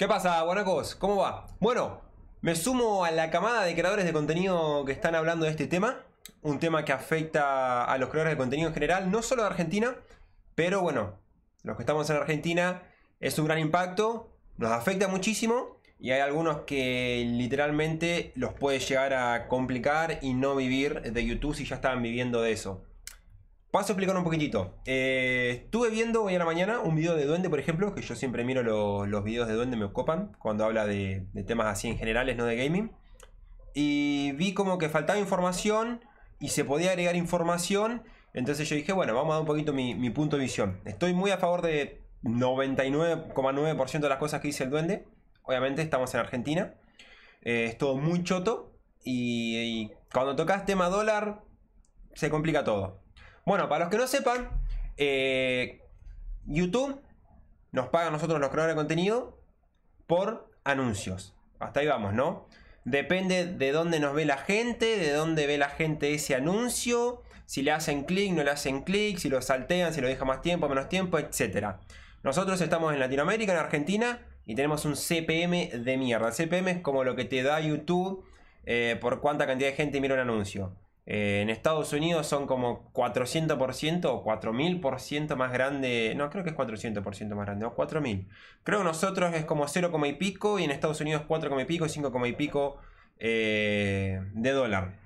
¿Qué pasa, guanacos? ¿Cómo va? Bueno, me sumo a la camada de creadores de contenido que están hablando de este tema. Un tema que afecta a los creadores de contenido en general, no solo de Argentina, pero bueno, los que estamos en Argentina es un gran impacto, nos afecta muchísimo y hay algunos que literalmente los puede llegar a complicar y no vivir de YouTube si ya estaban viviendo de eso. Paso a explicar un poquitito. Eh, estuve viendo hoy en la mañana un video de Duende, por ejemplo, que yo siempre miro los videos de Duende, me ocupan, cuando habla de, temas así en generales, no de gaming. Y vi como que faltaba información y se podía agregar información. Entonces yo dije, bueno, vamos a dar un poquito mi, punto de visión. Estoy muy a favor de 99,9% de las cosas que dice el Duende. Obviamente estamos en Argentina. Eh, es todo muy choto. y cuando tocas tema dólar, se complica todo. Bueno, para los que no sepan, eh, YouTube nos paga a nosotros los creadores de contenido por anuncios. Hasta ahí vamos, ¿no? Depende de dónde nos ve la gente, de dónde ve la gente ese anuncio, si le hacen clic, no le hacen clic, si lo saltean, si lo deja más tiempo, menos tiempo, etc. Nosotros estamos en Latinoamérica, en Argentina, y tenemos un CPM de mierda. El CPM es como lo que te da YouTube eh, por cuánta cantidad de gente mira un anuncio. Eh, en Estados Unidos son como 400% o 4000% más grande. No, creo que es 400% más grande, o 4000. Creo que nosotros es como 0, y pico y en Estados Unidos 4, y pico, 5, y pico eh, de dólar.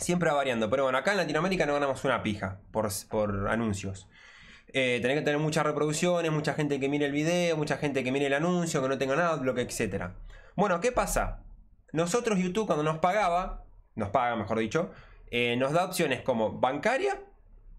Siempre va variando, pero bueno, acá en Latinoamérica no ganamos una pija por, anuncios. Eh, tenés que tener muchas reproducciones, mucha gente que mire el video, mucha gente que mire el anuncio, que no tenga tenga bloque, etc. Bueno, ¿qué pasa? Nosotros YouTube cuando nos pagaba, nos paga mejor dicho, eh, nos da opciones como bancaria,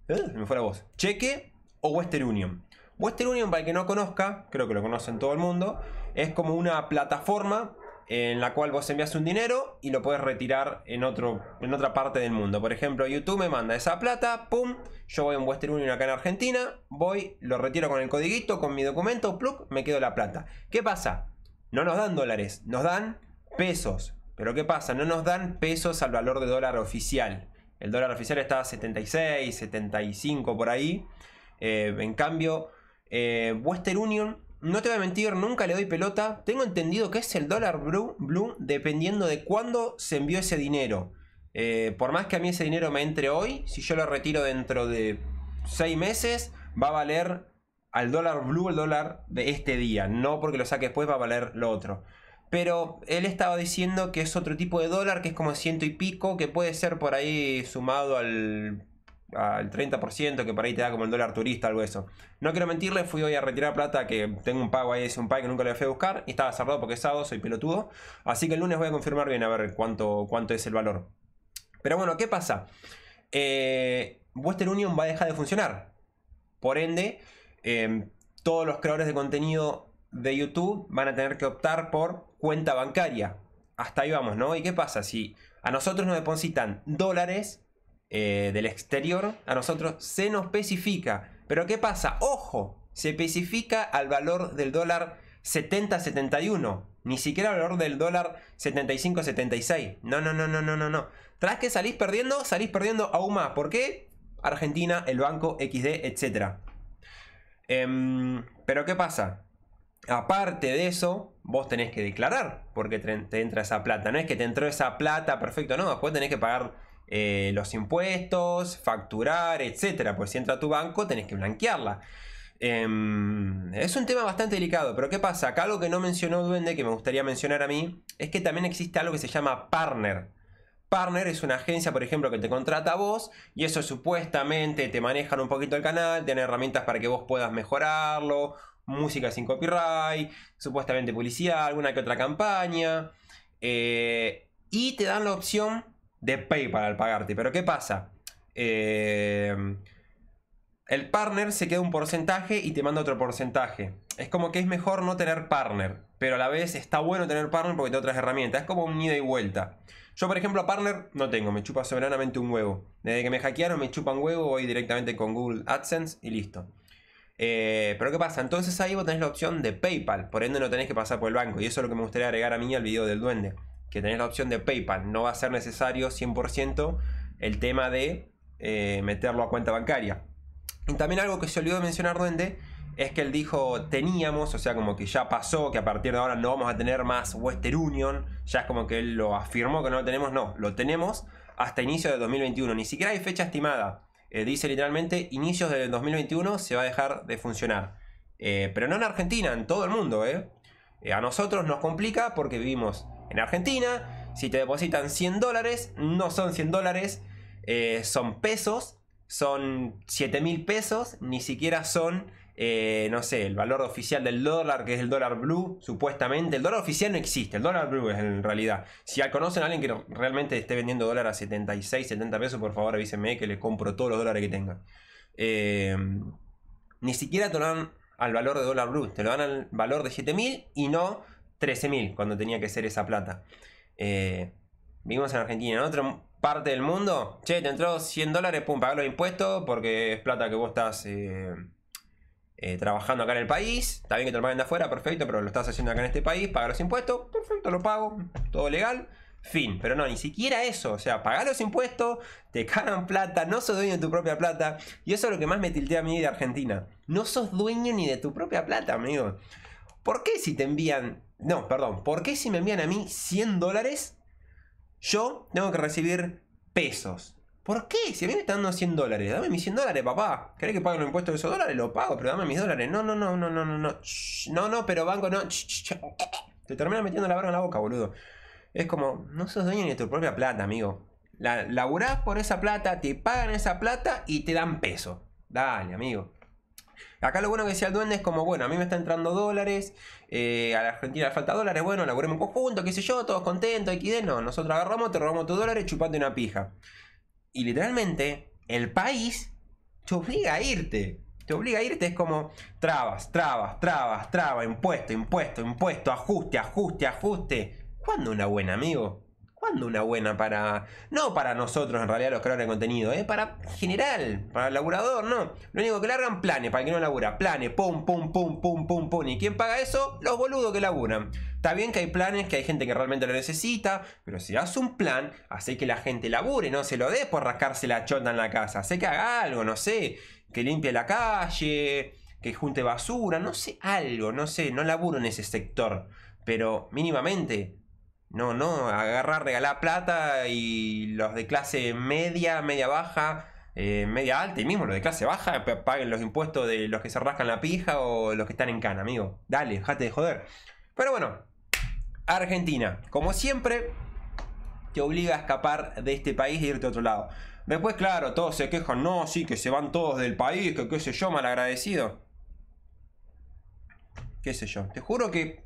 eh, me fuera vos, cheque o Western Union. Western Union, para el que no conozca, creo que lo conoce en todo el mundo, es como una plataforma en la cual vos envías un dinero y lo puedes retirar en, otro, en otra parte del mundo. Por ejemplo, YouTube me manda esa plata, pum, yo voy a un Western Union acá en Argentina, voy, lo retiro con el codiguito, con mi documento, plug, me quedo la plata. ¿Qué pasa? No nos dan dólares, nos dan pesos. Pero ¿qué pasa? No nos dan pesos al valor de dólar oficial. El dólar oficial está a 76, 75 por ahí. Eh, en cambio, eh, Western Union, no te voy a mentir, nunca le doy pelota. Tengo entendido que es el dólar blue, dependiendo de cuándo se envió ese dinero. Eh, por más que a mí ese dinero me entre hoy, si yo lo retiro dentro de 6 meses, va a valer al dólar blue el dólar de este día. No porque lo saque después va a valer lo otro. Pero él estaba diciendo que es otro tipo de dólar, que es como ciento y pico, que puede ser por ahí sumado al, 30%, que por ahí te da como el dólar turista, algo eso. No quiero mentirle, fui hoy a retirar plata, que tengo un pago ahí, es un pago que nunca le fui a buscar, y estaba cerrado porque es sábado, soy pelotudo. Así que el lunes voy a confirmar bien a ver cuánto, cuánto es el valor. Pero bueno, ¿qué pasa? Eh, Western Union va a dejar de funcionar. Por ende, eh, todos los creadores de contenido de YouTube van a tener que optar por cuenta bancaria. Hasta ahí vamos, ¿no? ¿Y qué pasa? Si a nosotros nos depositan dólares eh, del exterior, a nosotros se nos especifica. Pero ¿qué pasa? Ojo, se especifica al valor del dólar 70-71. Ni siquiera al valor del dólar 75-76. No, no, no, no, no, no, no. Tras que salís perdiendo, salís perdiendo aún más. ¿Por qué? Argentina, el banco XD, etc. Em, pero ¿qué pasa? aparte de eso, vos tenés que declarar porque te, entra esa plata. No es que te entró esa plata, perfecto, no. Después tenés que pagar eh, los impuestos, facturar, etcétera. Pues si entra a tu banco, tenés que blanquearla. Em, es un tema bastante delicado, pero ¿qué pasa? Acá algo que no mencionó Duende, que me gustaría mencionar a mí, es que también existe algo que se llama partner. Partner es una agencia, por ejemplo, que te contrata a vos y eso supuestamente te manejan un poquito el canal, tienen herramientas para que vos puedas mejorarlo música sin copyright, supuestamente publicidad, alguna que otra campaña. Eh, y te dan la opción de PayPal al pagarte. Pero ¿qué pasa? Eh, el partner se queda un porcentaje y te manda otro porcentaje. Es como que es mejor no tener partner, pero a la vez está bueno tener partner porque te otras herramientas. Es como un ida y vuelta. Yo, por ejemplo, partner no tengo, me chupa soberanamente un huevo. Desde que me hackearon, me chupan huevo, voy directamente con Google AdSense y listo. Eh, pero ¿qué pasa? Entonces ahí vos tenés la opción de PayPal, por ende no tenés que pasar por el banco. Y eso es lo que me gustaría agregar a mí al video del duende. Que tenés la opción de PayPal. No va a ser necesario 100% el tema de eh, meterlo a cuenta bancaria. Y también algo que se olvidó de mencionar duende es que él dijo teníamos, o sea, como que ya pasó, que a partir de ahora no vamos a tener más Western Union, ya es como que él lo afirmó que no lo tenemos, no, lo tenemos hasta inicio de 2021, ni siquiera hay fecha estimada. Eh, dice literalmente, inicios del 2021 se va a dejar de funcionar. Eh, pero no en Argentina, en todo el mundo. ¿eh? a nosotros nos complica porque vivimos en Argentina. Si te depositan 100 dólares, no son 100 dólares, son pesos, son 7000 mil pesos, ni siquiera son eh, no sé, el valor oficial del dólar, que es el dólar blue, supuestamente. El dólar oficial no existe, el dólar blue es en realidad. Si conocen a alguien que realmente esté vendiendo dólar a 76, 70 pesos, por favor avísenme que le compro todos los dólares que tenga. Eh, ni siquiera te lo dan al valor de dólar blue, te lo dan al valor de 7000 y no 13000 cuando tenía que ser esa plata. Eh, vivimos en Argentina, en otra parte del mundo, che, te entró 100 dólares, pum, pagar los impuestos porque es plata que vos estás eh, trabajando acá en el país. Está bien que te lo paguen de afuera, perfecto, pero lo estás haciendo acá en este país, pagar los impuestos, perfecto, lo pago, todo legal. Fin, pero no, ni siquiera eso. O sea, pagar los impuestos, te cagan plata, no sos dueño de tu propia plata. Y eso es lo que más me tiltea a mí de Argentina. No sos dueño ni de tu propia plata, amigo. ¿Por qué si te envían... No, perdón. ¿Por qué si me envían a mí 100 dólares, yo tengo que recibir pesos? ¿Por qué? Si a mí me están dando 100 dólares, dame mis 100 dólares, papá. ¿Querés que pague los impuestos de esos dólares? Lo pago, pero dame mis dólares. No, no, no, no, no, no, no. No, no, pero banco no. Te termina metiendo la barba en la boca, boludo. Es como, no sos dueño ni de tu propia plata, amigo. La, laburás por esa plata, te pagan esa plata y te dan peso. Dale, amigo. Acá lo bueno que decía el duende es como, bueno, a mí me está entrando dólares, eh, a la Argentina le falta dólares, bueno, laburemos poco conjunto, qué sé yo, todos contentos, de No, nosotros agarramos, te robamos tus dólares chupate una pija. Y literalmente el país te obliga a irte. Te obliga a irte, es como trabas, trabas, trabas, trabas, impuesto, impuesto, impuesto, ajuste, ajuste, ajuste. ¿Cuándo una buena, amigo? ¿Cuándo una buena para.? No para nosotros, en realidad, los creadores de contenido, ¿eh? Para general, para el laburador, no. Lo único que hagan planes, para el que no labura. Planes, pum, pum, pum, pum, pum, pum. ¿Y quién paga eso? Los boludos que laburan. Está bien que hay planes, que hay gente que realmente lo necesita, pero si hace un plan, hace que la gente labure, no se lo dé por rascarse la chota en la casa. Hace que haga algo, no sé. Que limpie la calle, que junte basura, no sé, algo, no sé. No laburo en ese sector, pero mínimamente no, no, agarrar, regalar plata y los de clase media, media baja, eh, media alta y mismo los de clase baja paguen los impuestos de los que se rascan la pija o los que están en cana, amigo. Dale, dejate de joder. Pero bueno, Argentina, como siempre, te obliga a escapar de este país e irte a otro lado. Después, claro, todos se quejan, no, sí, que se van todos del país, que qué sé yo, malagradecido. Qué sé yo, te juro que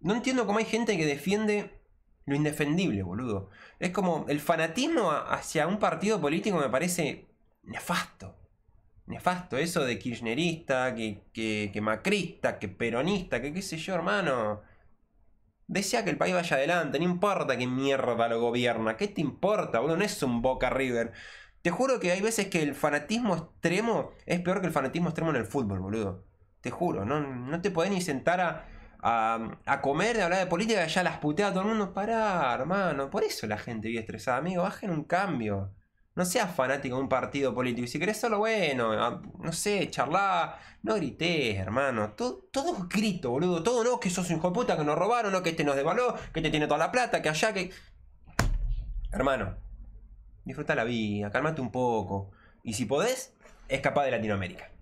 no entiendo cómo hay gente que defiende lo indefendible, boludo. Es como el fanatismo hacia un partido político me parece nefasto. Nefasto, eso de kirchnerista, que, que, macrista, que peronista, que qué sé yo, hermano. Desea que el país vaya adelante, no importa qué mierda lo gobierna, ¿qué te importa, boludo? No es un Boca River. Te juro que hay veces que el fanatismo extremo es peor que el fanatismo extremo en el fútbol, boludo. Te juro, no, no te podés ni sentar a, a, comer, de hablar de política, allá las putea a todo el mundo. Pará, hermano. Por eso la gente vive estresada, amigo. Bajen un cambio. No seas fanático de un partido político. Y si querés solo bueno, no sé, charlá, no grites, hermano. Todo, todo es grito, boludo. Todo no, que sos un hijo de puta, que nos robaron, no, que este nos devaló que te este tiene toda la plata, que allá, que. Hermano, disfruta la vida, cálmate un poco. Y si podés, escapá de Latinoamérica.